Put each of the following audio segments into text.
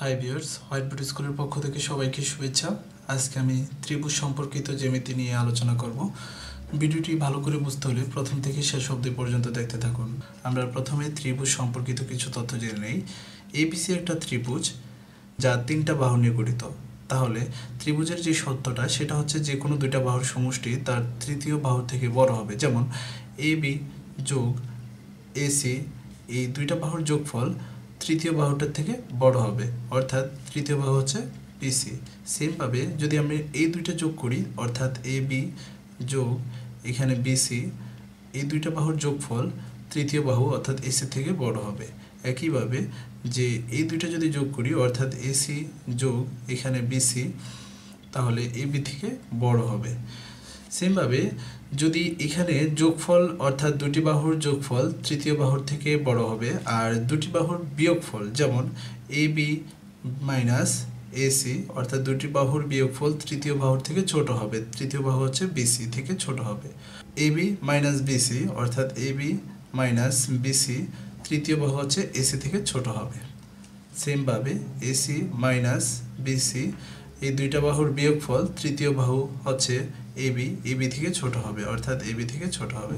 High বিয়ার্স white স্কুলের পক্ষ থেকে সবাইকে শুভেচ্ছা আজকে আমি ত্রিভুজ সম্পর্কিত জ্যামিতি নিয়ে আলোচনা করব ভিডিওটি ভালো করে বুঝতে হলে প্রথম থেকে শেষ অব্দি পর্যন্ত দেখতে থাকুন আমরা প্রথমে ত্রিভুজ সম্পর্কিত কিছু তথ্য জেনে নেই এবিসি একটা ত্রিভুজ যা তিনটা বাহু নিয়ে গঠিত তাহলে ত্রিভুজের যে সত্যটা সেটা হচ্ছে যে কোনো দুইটা বাহুর সমষ্টি তার তৃতীয় বাহু থেকে বড় হবে যেমন এ বি যোগ এসি এই দুইটা বাহুর যোগফল তৃতীয় বাহুটার থেকে বড় হবে অর্থাৎ তৃতীয় বাহু হচ্ছে পিসি সেমভাবে যদি আমি এই দুইটা যোগ করি অর্থাৎ এ বি যোগ এখানে বিসি এই দুইটা বাহুর যোগফল তৃতীয় বাহু অর্থাৎ এসি থেকে বড় হবে একইভাবে যে এই দুইটা যদি যোগ করি অর্থাৎ এসি যোগ এখানে বিসি তাহলে এ বি থেকে বড় হবে সেমভাবে যদি এখানে যোগফল অর্থাৎ দুটি বাহুর যোগফল তৃতীয় বাহুর থেকে বড় হবে আর দুটি বাহুর বিয়োগফল যেমন এ বি মাইনাস এসি অর্থাৎ দুটি বাহুর বিয়োগফল তৃতীয় বাহুর থেকে ছোট হবে তৃতীয় বাহু হচ্ছে বিসি থেকে ছোট হবে এ বি মাইনাস বিসি অর্থাৎ এ বি মাইনাস বিসি তৃতীয় বাহু হচ্ছে এসি থেকে ছোট হবে সেমভাবে এসি মাইনাস বিসি এই দুইটা বাহুর বিয়োগফল তৃতীয় বাহু হচ্ছে এবি এবি থেকে ছোট হবে অর্থাৎ এবি থেকে ছোট হবে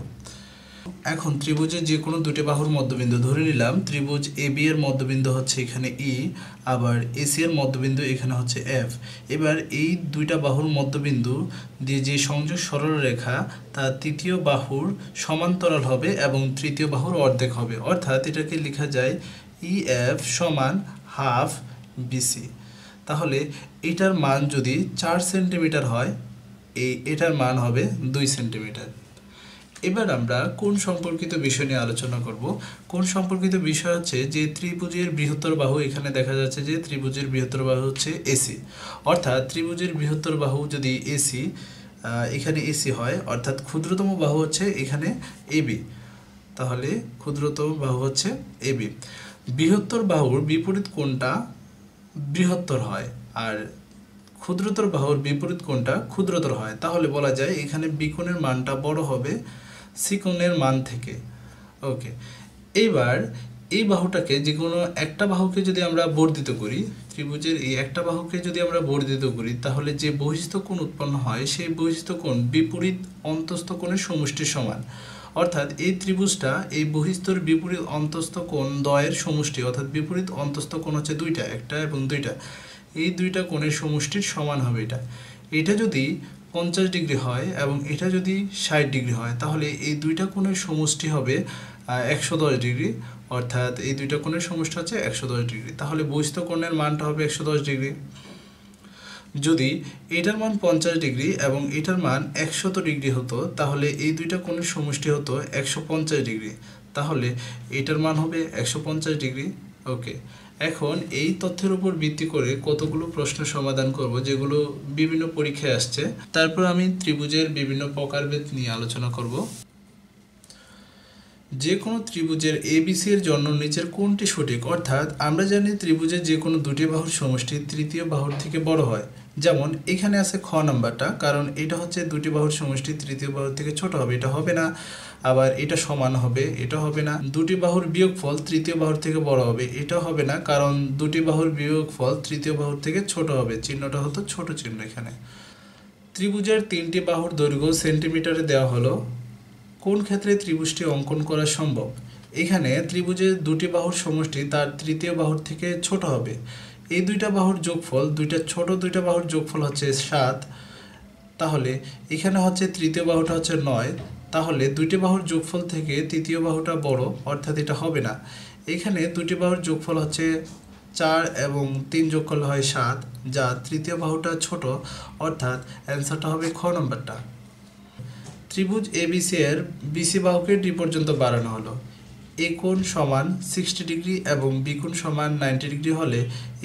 এখন ত্রিভুজের যে কোনো দুটি বাহুর মধ্যবিন্দু ধরে নিলাম ত্রিভুজ এ বি এর মধ্যবিন্দু হচ্ছে এখানে ই e, আবার এসি এর মধ্যবিন্দু এখানে হচ্ছে এফ এবার এই দুইটা বাহুর মধ্যবিন্দু দিয়ে যে সংযোগ সরল রেখা তা তৃতীয় বাহুর সমান্তরাল হবে এবং তৃতীয় বাহুর অর্ধেক হবে অর্থাৎ এটাকে লেখা যায় ই e এফ সমান হাফ বিসি তাহলে এটার মান যদি চার সেন্টিমিটার হয় এই এটার মান হবে দুই সেন্টিমিটার এবার আমরা কোন সম্পর্কিত বিষয় নিয়ে আলোচনা করব কোন সম্পর্কিত বিষয় হচ্ছে যে ত্রিভুজের বৃহত্তর বাহু এখানে দেখা যাচ্ছে যে ত্রিভুজের বৃহত্তর বাহু হচ্ছে এসি অর্থাৎ ত্রিভুজের বৃহত্তর বাহু যদি এসি এখানে এসি হয় অর্থাৎ ক্ষুদ্রতম বাহু হচ্ছে এখানে এবি তাহলে ক্ষুদ্রতম বাহু হচ্ছে এবি বৃহত্তর বাহুর বিপরীত কোণটা বৃহত্তর হয় আর ক্ষুদ্রতর বাহুর বিপরীত কোণটা ক্ষুদ্রতর হয় তাহলে বলা যায় এখানে বিকোণের মানটা বড় হবে সিকোণের মান থেকে ওকে এইবার এই বাহুটাকে যে কোনো একটা বাহুকে যদি আমরা বর্ধিত করি ত্রিভুজের এই একটা বাহুকে যদি আমরা বর্ধিত করি তাহলে যে বহিস্থ কোণ উৎপন্ন হয় সেই বহিস্থ কোণ বিপরীত অন্তস্থ কোণের সমষ্টির সমান অর্থাৎ এই ত্রিভুজটা এই বহিস্তর বিপরীত অন্তস্থ কোণ দয়ের সমষ্টি অর্থাৎ বিপরীত অন্তস্থ কোণ হচ্ছে দুইটা একটা এবং দুইটা এই দুইটা কোণের সমষ্টির সমান হবে এটা এটা যদি পঞ্চাশ ডিগ্রি হয় এবং এটা যদি ষাট ডিগ্রি হয় তাহলে এই দুইটা কোণের সমষ্টি হবে একশো দশ ডিগ্রি অর্থাৎ এই দুইটা কোণের সমষ্টি হচ্ছে একশো দশ ডিগ্রি তাহলে বহিস্থ কোণের মানটা হবে একশো দশ ডিগ্রি যদি এটার মান পঞ্চাশ ডিগ্রি এবং এটার মান একশত ডিগ্রি হতো তাহলে এই দুইটা কোণের সমষ্টি হতো একশো পঞ্চাশ ডিগ্রি তাহলে এটার মান হবে একশো পঞ্চাশ ডিগ্রি ওকে এখন এই তথ্যের উপর ভিত্তি করে কতগুলো প্রশ্ন সমাধান করব যেগুলো বিভিন্ন পরীক্ষায় আসছে তারপর আমি ত্রিভুজের বিভিন্ন প্রকারভেদ নিয়ে আলোচনা করব যে কোনো ত্রিভুজের এবিসি এর জন্য নিচের কোনটি সঠিক অর্থাৎ আমরা জানি ত্রিভুজের যে কোনো দুটি বাহুর সমষ্টি তৃতীয় বাহুর থেকে বড় হয় যেমন এখানে আছে খ নাম্বারটা কারণ এটা হচ্ছে দুটি বাহুর সমষ্টি তৃতীয় বাহুর থেকে ছোট হবে এটা হবে না আবার এটা সমান হবে এটা হবে না দুটি বাহুর বিয়োগফল তৃতীয় বাহুর থেকে বড় হবে এটা হবে না কারণ দুটি বাহুর বিয়োগফল তৃতীয় বাহুর থেকে ছোট হবে চিহ্নটা হতো ছোট চিহ্ন এখানে ত্রিভুজের তিনটি বাহুর দৈর্ঘ্য সেন্টিমিটারে দেওয়া হলো কোন ক্ষেত্রে ত্রিভুজটি অঙ্কন করা সম্ভব এখানে ত্রিভুজের দুটি বাহুর সমষ্টি তার তৃতীয় বাহুর থেকে ছোট হবে এই দুইটা বাহুর যোগফল দুইটা ছোট দুইটা বাহুর যোগফল হচ্ছে সাত তাহলে এখানে হচ্ছে তৃতীয় বাহুটা হচ্ছে নয় তাহলে দুইটি বাহুর যোগফল থেকে তৃতীয় বাহুটা বড় অর্থাৎ এটা হবে না এখানে দুটি বাহুর যোগফল হচ্ছে চার এবং তিন যোগ করলে হয় সাত যা তৃতীয় বাহুটা ছোট অর্থাৎ অ্যান্সারটা হবে খ নম্বরটা ত্রিভুজ এবিসি এর বিসি বাহুকে ডি পর্যন্ত বাড়ানো হলো এ কোণ সমান সিক্সটি ডিগ্রি এবং বি কোণ সমান নাইনটি ডিগ্রি হলে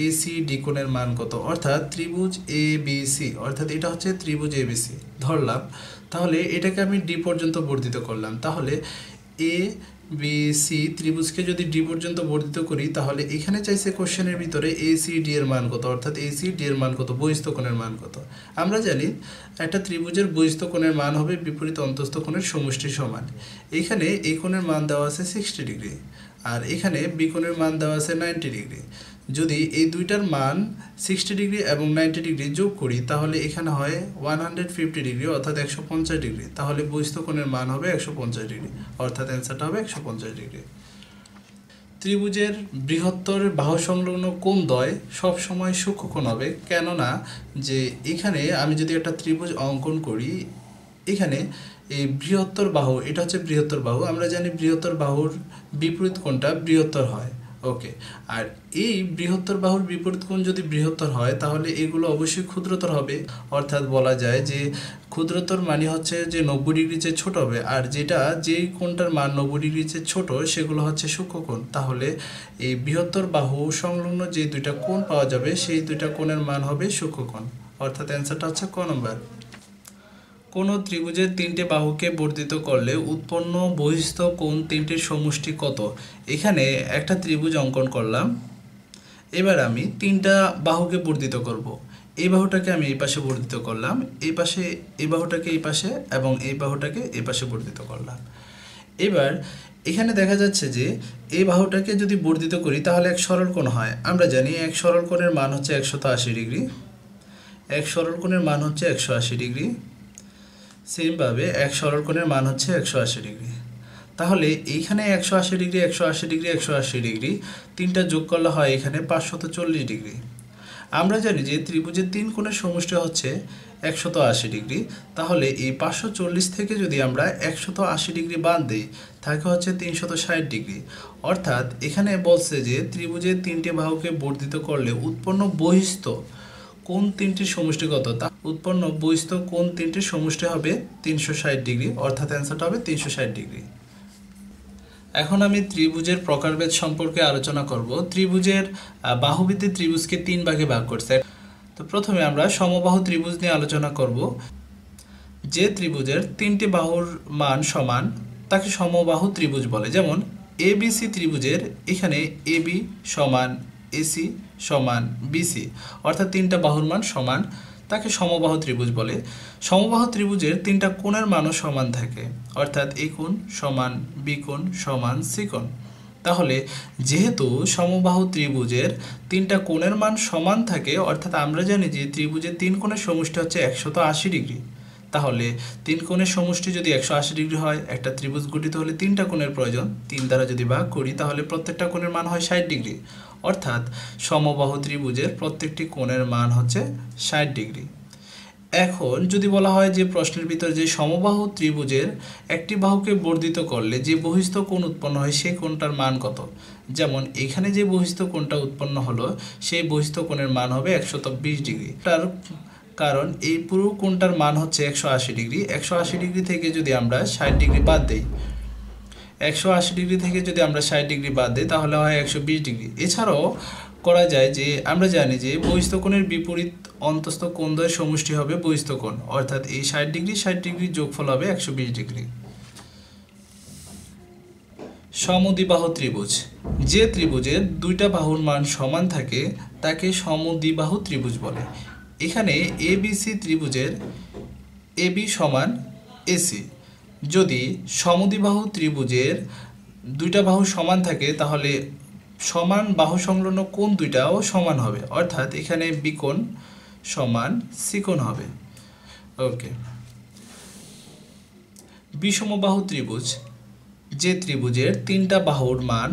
এ সি ডি কোণের মান কত অর্থাৎ ত্রিভুজ এ বি সি অর্থাৎ এটা হচ্ছে ত্রিভুজ এ বি সি ধরলাম তাহলে এটাকে আমি ডি পর্যন্ত বর্ধিত করলাম তাহলে এ বিসি ত্রিভুজকে যদি ডি পর্যন্ত বর্ধিত করি তাহলে এখানে চাইছে কোশ্চেনের ভিতরে এসি ডি এর মান কত অর্থাৎ এসি ডি এর মান কত বহিস্থ কোণের মান কত আমরা জানি একটা ত্রিভুজের বহিস্থ কোণের মান হবে বিপরীত অন্তস্থ কোণের সমষ্টি সমান এখানে এ কোণের মান দেওয়া আছে সিক্সটি ডিগ্রি আর এখানে বি কোণের মান দেওয়া আছে নাইনটি ডিগ্রি যদি এই দুইটার মান সিক্সটি ডিগ্রি এবং নাইনটি ডিগ্রি যোগ করি তাহলে এখানে হয় ওয়ান হান্ড্রেড ফিফটি ডিগ্রি অর্থাৎ একশো পঞ্চাশ ডিগ্রি তাহলে কোণের মান হবে একশো পঞ্চাশ ডিগ্রি অর্থাৎ অ্যান্সারটা হবে একশো পঞ্চাশ ডিগ্রি ত্রিভুজের বৃহত্তর বাহু সংলগ্ন কোন দয় সবসময় কোণ হবে কেননা যে এখানে আমি যদি একটা ত্রিভুজ অঙ্কন করি এখানে এই বৃহত্তর বাহু এটা হচ্ছে বৃহত্তর বাহু আমরা জানি বৃহত্তর বাহুর বিপরীত কোণটা বৃহত্তর হয় ওকে আর এই বৃহত্তর বাহুর বিপরীত কোণ যদি বৃহত্তর হয় তাহলে এগুলো অবশ্যই ক্ষুদ্রতর হবে অর্থাৎ বলা যায় যে ক্ষুদ্রতর মানে হচ্ছে যে নব্বই ডিগ্রি চেয়ে ছোট হবে আর যেটা যেই কোণটার মান নব্বই ডিগ্রি চেয়ে ছোট সেগুলো হচ্ছে কোণ তাহলে এই বৃহত্তর বাহু সংলগ্ন যে দুইটা কোণ পাওয়া যাবে সেই দুইটা কোণের মান হবে কোণ অর্থাৎ অ্যান্সারটা হচ্ছে ক নম্বর কোনো ত্রিভুজের তিনটে বাহুকে বর্ধিত করলে উৎপন্ন বহিস্থ কোন তিনটির সমষ্টি কত এখানে একটা ত্রিভুজ অঙ্কন করলাম এবার আমি তিনটা বাহুকে বর্ধিত করব। এই বাহুটাকে আমি এই পাশে বর্ধিত করলাম এই পাশে এই বাহুটাকে এই পাশে এবং এই বাহুটাকে এই পাশে বর্ধিত করলাম এবার এখানে দেখা যাচ্ছে যে এই বাহুটাকে যদি বর্ধিত করি তাহলে এক সরল কোণ হয় আমরা জানি এক সরল কোণের মান হচ্ছে একশত আশি ডিগ্রি এক সরল কোণের মান হচ্ছে একশো আশি ডিগ্রি সেমভাবে এক সরলকোণের মান হচ্ছে একশো আশি ডিগ্রি তাহলে এইখানে একশো আশি ডিগ্রি একশো আশি ডিগ্রি একশো আশি ডিগ্রি তিনটা যোগ করলে হয় এখানে পাঁচশত চল্লিশ ডিগ্রি আমরা জানি যে ত্রিভুজের তিন কোণের সমষ্টি হচ্ছে একশত আশি ডিগ্রি তাহলে এই পাঁচশো চল্লিশ থেকে যদি আমরা একশত আশি ডিগ্রি বাদ দিই তাকে হচ্ছে তিনশত ষাট ডিগ্রি অর্থাৎ এখানে বলছে যে ত্রিভুজের তিনটে বাহুকে বর্ধিত করলে উৎপন্ন বহিস্থ কোন তিনটি সমষ্টিগত তা উৎপন্ন বহিস্থ কোন তিনটি সমষ্টি হবে তিনশো ষাট ডিগ্রি অর্থাৎ অ্যান্সারটা হবে তিনশো ষাট ডিগ্রি এখন আমি ত্রিভুজের প্রকারভেদ সম্পর্কে আলোচনা করব ত্রিভুজের বাহুবৃত্তি ত্রিভুজকে তিন ভাগে ভাগ করছে তো প্রথমে আমরা সমবাহু ত্রিভুজ নিয়ে আলোচনা করব যে ত্রিভুজের তিনটি বাহুর মান সমান তাকে সমবাহু ত্রিভুজ বলে যেমন এবিসি ত্রিভুজের এখানে এবি সমান এসি সমান বিসি অর্থাৎ তিনটা বাহুর মান সমান তাকে সমবাহু ত্রিভুজ বলে সমবাহু ত্রিভুজের তিনটা কোণের মানও সমান থাকে অর্থাৎ এ কোণ সমান বিকোণ সমান সিকোণ তাহলে যেহেতু সমবাহু ত্রিভুজের তিনটা কোণের মান সমান থাকে অর্থাৎ আমরা জানি যে ত্রিভুজের তিন কোণের সমষ্টি হচ্ছে একশত আশি ডিগ্রি তাহলে তিন কোণের সমষ্টি যদি একশো আশি ডিগ্রি হয় একটা ত্রিভুজ গঠিত হলে তিনটা কোণের প্রয়োজন তিন দ্বারা যদি ভাগ করি তাহলে প্রত্যেকটা কোণের মান হয় ষাট ডিগ্রি অর্থাৎ সমবাহু ত্রিভুজের প্রত্যেকটি কোণের মান হচ্ছে ষাট ডিগ্রি এখন যদি বলা হয় যে প্রশ্নের ভিতর যে সমবাহু ত্রিভুজের একটি বাহুকে বর্ধিত করলে যে বহিস্থ কোণ উৎপন্ন হয় সেই কোণটার মান কত যেমন এখানে যে বহিস্থ কোণটা উৎপন্ন হলো সেই বহিস্থ কোণের মান হবে একশত বিশ ডিগ্রি তার কারণ এই পুরো কোণটার মান হচ্ছে একশো আশি ডিগ্রি একশো আশি ডিগ্রি থেকে যদি আমরা ষাট ডিগ্রি বাদ দিই একশো আশি ডিগ্রি থেকে যদি আমরা ষাট ডিগ্রি বাদ দিই তাহলে হয় একশো বিশ ডিগ্রি এছাড়াও করা যায় যে আমরা জানি যে বহিস্থকোণের বিপরীত অন্তস্থ কোণদ্বয়ের সমষ্টি হবে বহিস্থকোণ অর্থাৎ এই ষাট ডিগ্রি ষাট ডিগ্রি যোগফল হবে একশো বিশ ডিগ্রি সমদ্বিবাহ ত্রিভুজ যে ত্রিভুজের দুইটা বাহুর মান সমান থাকে তাকে সমদ্বিবাহ ত্রিভুজ বলে এখানে এবিসি ত্রিভুজের এবি সমান এসি যদি সমদ্বিবাহু ত্রিভুজের দুইটা বাহু সমান থাকে তাহলে সমান বাহু সংলগ্ন কোন দুইটাও সমান হবে অর্থাৎ এখানে বিকোণ সমান সিকোণ হবে ওকে বিষমবাহু ত্রিভুজ যে ত্রিভুজের তিনটা বাহুর মান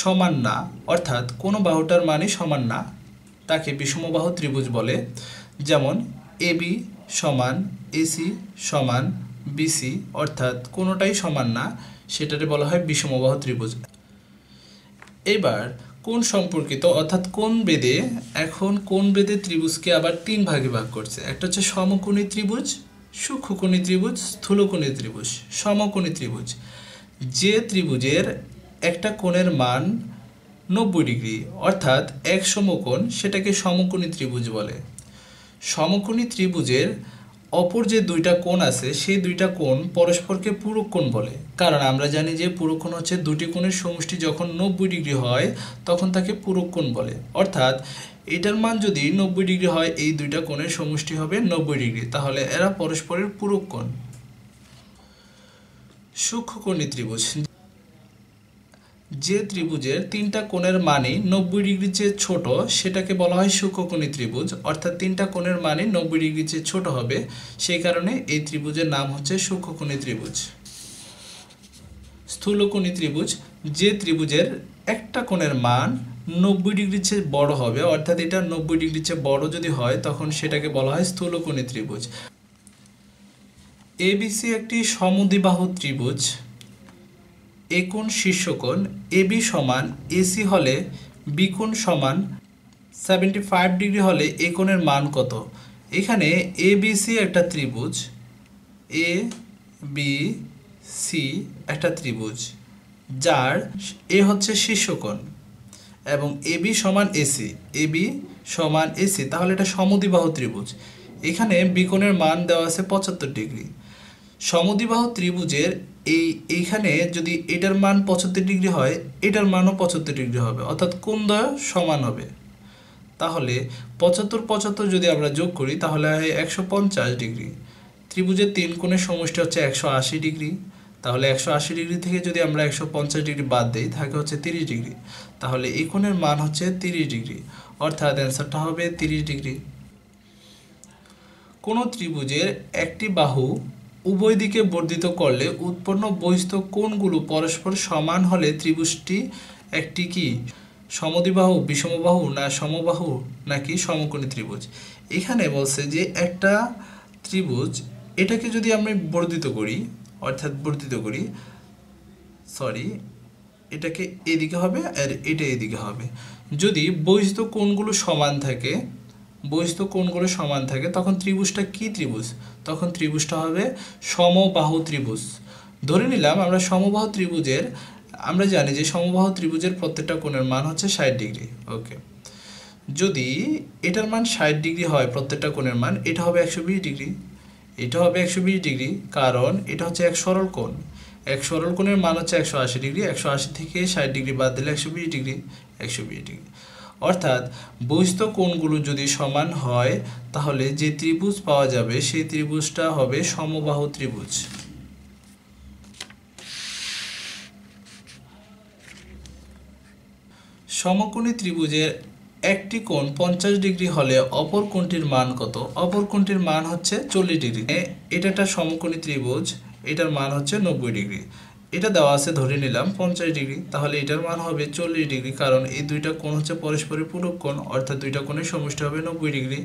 সমান না অর্থাৎ কোনো বাহুটার মানই সমান না তাকে বিষমবাহু ত্রিভুজ বলে যেমন এবি সমান এসি সমান বিসি অর্থাৎ কোনোটাই সমান না সেটাকে বলা হয় বিষমবাহ ত্রিভুজ এবার কোন সম্পর্কিত অর্থাৎ কোন বেদে এখন কোন বেদে ত্রিভুজকে আবার তিন ভাগে ভাগ করছে একটা হচ্ছে সমকোণী ত্রিভুজ সূক্ষ্মকোণী ত্রিভুজ স্থূলকোণী ত্রিভুজ সমকোণী ত্রিভুজ যে ত্রিভুজের একটা কোণের মান নব্বই ডিগ্রি অর্থাৎ এক সমকোণ সেটাকে সমকোণী ত্রিভুজ বলে সমকোণী ত্রিভুজের অপর যে দুইটা কোণ আছে সেই দুইটা কোণ পরস্পরকে পূরক কোণ বলে কারণ আমরা জানি যে পূরক কোণ হচ্ছে দুটি কোণের সমষ্টি যখন নব্বই ডিগ্রি হয় তখন তাকে পূরক কোণ বলে অর্থাৎ এটার মান যদি নব্বই ডিগ্রি হয় এই দুইটা কোণের সমষ্টি হবে নব্বই ডিগ্রি তাহলে এরা পরস্পরের পূরক কোণ সূক্ষ্মকোণী ত্রিভুজ যে ত্রিভুজের তিনটা কোণের মানই নব্বই ডিগ্রি চেয়ে ছোট সেটাকে বলা হয় সূক্ষ্মকোণী ত্রিভুজ অর্থাৎ তিনটা কোণের মানই নব্বই ডিগ্রি চেয়ে ছোট হবে সেই কারণে এই ত্রিভুজের নাম হচ্ছে সূক্ষ্মকোণী ত্রিভুজ স্থূলকোণী ত্রিভুজ যে ত্রিভুজের একটা কোণের মান নব্বই ডিগ্রি চেয়ে বড় হবে অর্থাৎ এটা নব্বই ডিগ্রি চেয়ে বড় যদি হয় তখন সেটাকে বলা হয় স্থূলকোণী ত্রিভুজ এবিসি একটি সমদ্বিবাহু ত্রিভুজ এ শীর্ষকোণ এবি সমান এসি হলে বিকোণ সমান সেভেন্টি ফাইভ ডিগ্রি হলে এ মান কত এখানে এ সি একটা ত্রিভুজ এ বি সি একটা ত্রিভুজ যার এ হচ্ছে শীর্ষকোণ এবং এবি সমান এসি এবি সমান এসি তাহলে এটা সমদিবাহ ত্রিভুজ এখানে বিকোণের মান দেওয়া আছে পঁচাত্তর ডিগ্রি সমদিবাহ ত্রিভুজের এই এইখানে যদি এটার মান পঁচাত্তর ডিগ্রি হয় এটার মানও পঁচাত্তর ডিগ্রি হবে অর্থাৎ কোন দয় সমান হবে তাহলে পঁচাত্তর পঁচাত্তর যদি আমরা যোগ করি তাহলে হয় একশো পঞ্চাশ ডিগ্রি ত্রিভুজের তিন কোণের সমষ্টি হচ্ছে একশো আশি ডিগ্রি তাহলে একশো আশি ডিগ্রি থেকে যদি আমরা একশো পঞ্চাশ ডিগ্রি বাদ দিই থাকে হচ্ছে তিরিশ ডিগ্রি তাহলে এই কোণের মান হচ্ছে তিরিশ ডিগ্রি অর্থাৎ অ্যান্সারটা হবে তিরিশ ডিগ্রি কোনো ত্রিভুজের একটি বাহু উভয় দিকে বর্ধিত করলে উৎপন্ন বহিস্থ কোণগুলো পরস্পর সমান হলে ত্রিভুজটি একটি কি সমদিবাহু বিষমবাহু না সমবাহু নাকি সমকোণী ত্রিভুজ এখানে বলছে যে একটা ত্রিভুজ এটাকে যদি আমি বর্ধিত করি অর্থাৎ বর্ধিত করি সরি এটাকে এদিকে হবে আর এটা এদিকে হবে যদি বহিস্থ কোণগুলো সমান থাকে বহিস্থ কোণগুলো সমান থাকে তখন ত্রিভুজটা কি ত্রিভুজ তখন ত্রিভুজটা হবে সমবাহু ত্রিভুজ ধরে নিলাম আমরা সমবাহু ত্রিভুজের আমরা জানি যে সমবাহু ত্রিভুজের প্রত্যেকটা কোণের মান হচ্ছে ষাট ডিগ্রি ওকে যদি এটার মান ষাট ডিগ্রি হয় প্রত্যেকটা কোণের মান এটা হবে একশো ডিগ্রি এটা হবে একশো ডিগ্রি কারণ এটা হচ্ছে এক সরল কোণ এক সরল কোণের মান হচ্ছে একশো ডিগ্রি একশো থেকে ষাট ডিগ্রি বাদ দিলে একশো ডিগ্রি একশো ডিগ্রি অর্থাৎ বহিস্থ কোণগুলো যদি সমান হয় তাহলে যে ত্রিভুজ পাওয়া যাবে সেই ত্রিভুজটা হবে সমবাহু ত্রিভুজ সমকোণী ত্রিভুজের একটি কোণ পঞ্চাশ ডিগ্রি হলে অপর কোণটির মান কত অপর কোণটির মান হচ্ছে চল্লিশ ডিগ্রি এটা একটা সমকোণী ত্রিভুজ এটার মান হচ্ছে নব্বই ডিগ্রি এটা দেওয়া আছে ধরে নিলাম পঞ্চাশ ডিগ্রি তাহলে এটার মান হবে চল্লিশ ডিগ্রি কারণ এই দুইটা কোণ হচ্ছে পরস্পরের পূরক কোণ অর্থাৎ দুইটা কোণের সমষ্টি হবে নব্বই ডিগ্রি